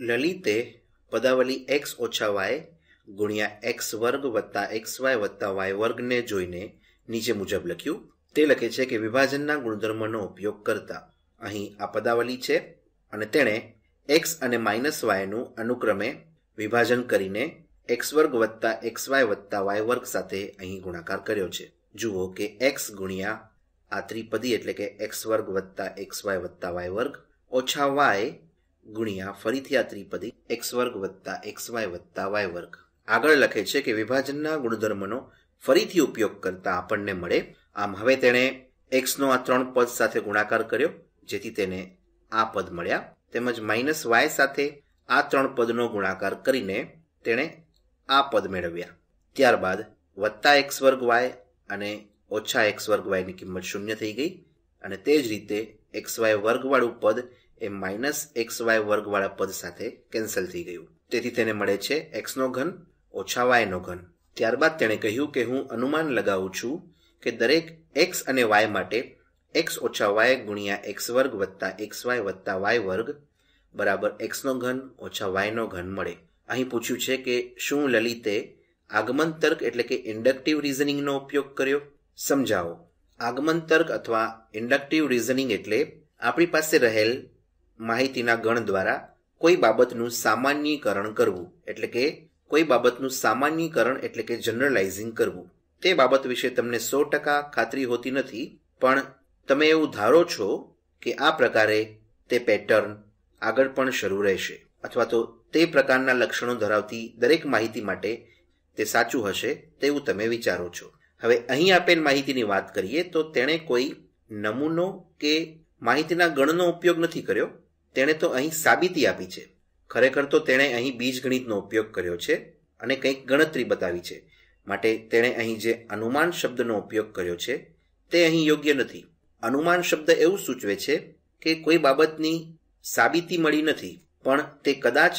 લલિતે પદાવલી એક્સ ઓછા વાય ગુણ્યા એક્સ વર્ગ વત્તા એક્સ વાય વત્તા વાય વર્ગને જોઈને નીચે મુજબ લખ્યું તે લખે છે કે વિભાજનના ગુણધર્મનો ઉપયોગ કરતા અહીં આ પદાવલી છે અને તેણે એક્સ અને માઇનસ વાયનું અનુક્રમે વિભાજન કરીને એક્સ વર્ગ વત્તા એક્સ વાય વત્તા વાય વર્ગ સાથે અહીં ગુણાકાર કર્યો છે જુઓ કે એક્સ ગુણ્યા આ ત્રિપદી એટલે કે એક્સ વર્ગ વત્તા એક્સ વાય વત્તા વાય વર્ગ ઓછા વાય ગુણ્યા ફરીથી આ ત્રિપદી એક્સ વર્ગ વત્તા એક્સ વાય વત્તા વાય વર્ગ આગળ લખે છે કે વિભાજનના ગુણધર્મનો ફરીથી ઉપયોગ કરતા આપણને મળે આમ હવે તેણે એક્સનો આ ત્રણ પદ સાથે ગુણાકાર કર્યો જેથી તેને આ પદ મળ્યા તેમજ માઇનસ વાય સાથે આ ત્રણ પદનો ગુણાકાર કરીને તેણે આ પદ મેળવ્યા ત્યારબાદ વત્તા એક્સ વર્ગ વાય અને ઓછા એક્સ વર્ગ વાયની કિંમત શૂન્ય થઈ ગઈ અને તે જ રીતે એક્સ વાય વર્ગવાળું પદ એ માઇનસ એક્સ વાય વર્ગવાળા પદ સાથે કેન્સલ થઈ ગયું તેથી તેને મળે છે એક્સનો ઘન ઓછા વાયનો ઘન ત્યારબાદ તેણે કહ્યું કે હું અનુમાન લગાવું છું કે દરેક એક્સ અને વાય માટે એક્સ ઓછા વાય ગુણ્યા એક્સ વર્ગ વત્તા એક્સ વાય વત્તા વાય વર્ગ બરાબર એક્સનો ઘન ઓછા વાયનો ઘન મળે અહીં પૂછ્યું છે કે શું લલિતે આગમન તર્ક એટલે કે ઇન્ડક્ટિવ રિઝનિંગનો ઉપયોગ કર્યો સમજાવો આગમન તર્ક અથવા ઇન્ડક્ટિવ રિઝનિંગ એટલે આપણી પાસે રહેલ માહિતીના ગણ દ્વારા કોઈ બાબતનું સામાન્યકરણ કરવું એટલે કે કોઈ બાબતનું સામાન્યીકરણ એટલે કે જનરલાઇઝિંગ કરવું તે બાબત વિશે તમને સો ટકા ખાતરી હોતી નથી પણ તમે એવું ધારો છો કે આ પ્રકારે તે પેટર્ન આગળ પણ શરૂ રહેશે અથવા તો તે પ્રકારના લક્ષણો ધરાવતી દરેક માહિતી માટે તે સાચું હશે તેવું તમે વિચારો છો હવે અહીં આપેલ માહિતીની વાત કરીએ તો તેણે કોઈ નમૂનો કે માહિતીના ગણનો ઉપયોગ નથી કર્યો તેણે તો અહીં સાબિતી આપી છે ખરેખર તો તેણે અહીં બીજગણિતનો ઉપયોગ કર્યો છે અને કંઈક ગણતરી બતાવી છે માટે તેણે અહીં જે અનુમાન શબ્દનો ઉપયોગ કર્યો છે તે અહીં યોગ્ય નથી અનુમાન શબ્દ એવું સૂચવે છે કે કોઈ બાબતની સાબિતી મળી નથી પણ તે કદાચ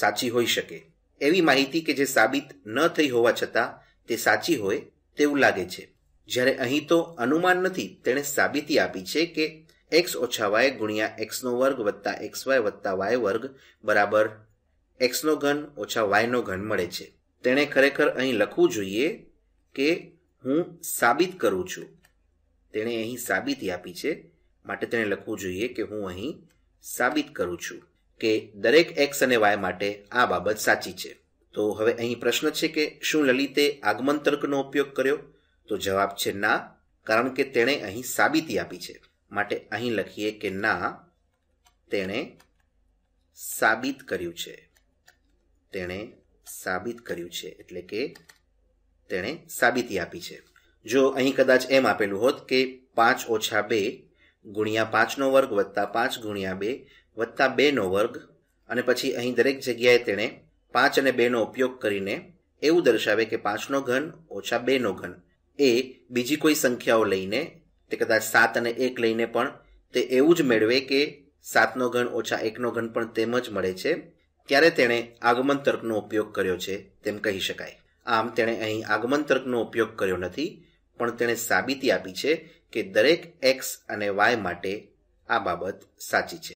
સાચી હોઈ શકે એવી માહિતી કે જે સાબિત ન થઈ હોવા છતાં તે સાચી હોય તેવું લાગે છે જ્યારે અહીં તો અનુમાન નથી તેણે સાબિતી આપી છે કે એક્સ ઓછા વાય ગુણ્યા એક્સનો વર્ગ વત્તા એક્સ વાય વત્તા વાય વર્ગ બરાબર એક્સનો ઘન ઓછા વાયનો ઘન મળે છે તેણે ખરેખર અહીં લખવું જોઈએ કે હું સાબિત કરું છું તેણે અહીં સાબિતી આપી છે માટે તેણે લખવું જોઈએ કે હું અહીં સાબિત કરું છું કે દરેક એક્સ અને વાય માટે આ બાબત સાચી છે તો હવે અહીં પ્રશ્ન છે કે શું લલિતે આગમન તર્કનો ઉપયોગ કર્યો તો જવાબ છે ના કારણ કે તેણે અહીં સાબિતી આપી છે માટે અહીં લખીએ કે ના તેણે સાબિત કર્યું છે તેણે સાબિત કર્યું છે એટલે કે તેણે સાબિતી આપી છે જો અહીં કદાચ એમ આપેલું હોત કે પાંચ ઓછા બે ગુણ્યા પાંચનો વર્ગ વત્તા પાંચ ગુણ્યા બે વત્તા બેનો વર્ગ અને પછી અહીં દરેક જગ્યાએ તેણે પાંચ અને બેનો ઉપયોગ કરીને એવું દર્શાવે કે પાંચનો ઘન ઓછા બેનો ઘન એ બીજી કોઈ સંખ્યાઓ લઈને તે કદાચ સાત અને એક લઈને પણ તે એવું જ મેળવે કે સાતનો ગણ ઓછા એકનો ગણ પણ તેમ જ મળે છે ત્યારે તેણે આગમન તર્કનો ઉપયોગ કર્યો છે તેમ કહી શકાય આમ તેણે અહીં આગમન તર્કનો ઉપયોગ કર્યો નથી પણ તેણે સાબિતી આપી છે કે દરેક એક્સ અને વાય માટે આ બાબત સાચી છે